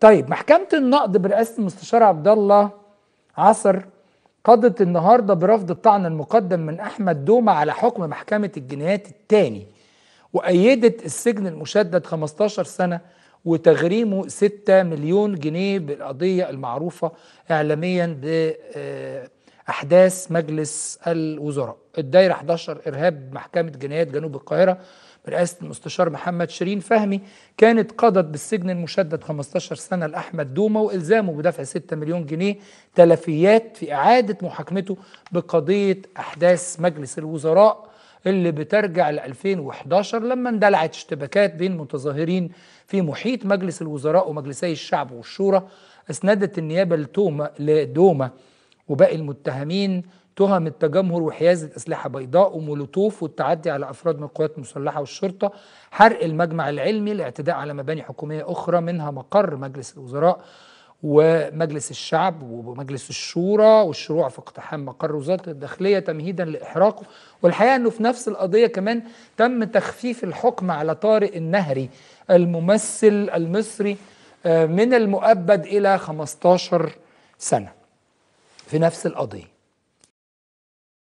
طيب محكمة النقد برئاسة المستشار عبد الله عصر قضت النهارده برفض الطعن المقدم من احمد دومة على حكم محكمة الجنايات الثاني وأيدت السجن المشدد 15 سنة وتغريمه 6 مليون جنيه بالقضية المعروفة إعلاميا ب آه، أحداث مجلس الوزراء الدايرة 11 إرهاب محكمة جنايات جنوب القاهرة برئاسة المستشار محمد شيرين فهمي كانت قضت بالسجن المشدد 15 سنة لأحمد دوما وإلزامه بدفع 6 مليون جنيه تلفيات في إعادة محاكمته بقضية أحداث مجلس الوزراء اللي بترجع ل 2011 لما اندلعت اشتباكات بين متظاهرين في محيط مجلس الوزراء ومجلسي الشعب والشورى اسندت النيابه لتوما لدوما وباقي المتهمين تهم التجمهر وحيازة أسلحة بيضاء ومولوتوف والتعدي على أفراد من القوات المسلحة والشرطة حرق المجمع العلمي الاعتداء على مباني حكومية أخرى منها مقر مجلس الوزراء ومجلس الشعب ومجلس الشورى والشروع في اقتحام مقر وزارة الداخلية تمهيدا لإحراقه والحقيقة أنه في نفس القضية كمان تم تخفيف الحكم على طارق النهري الممثل المصري آه، من المؤبد إلى 15 سنة في نفس القضية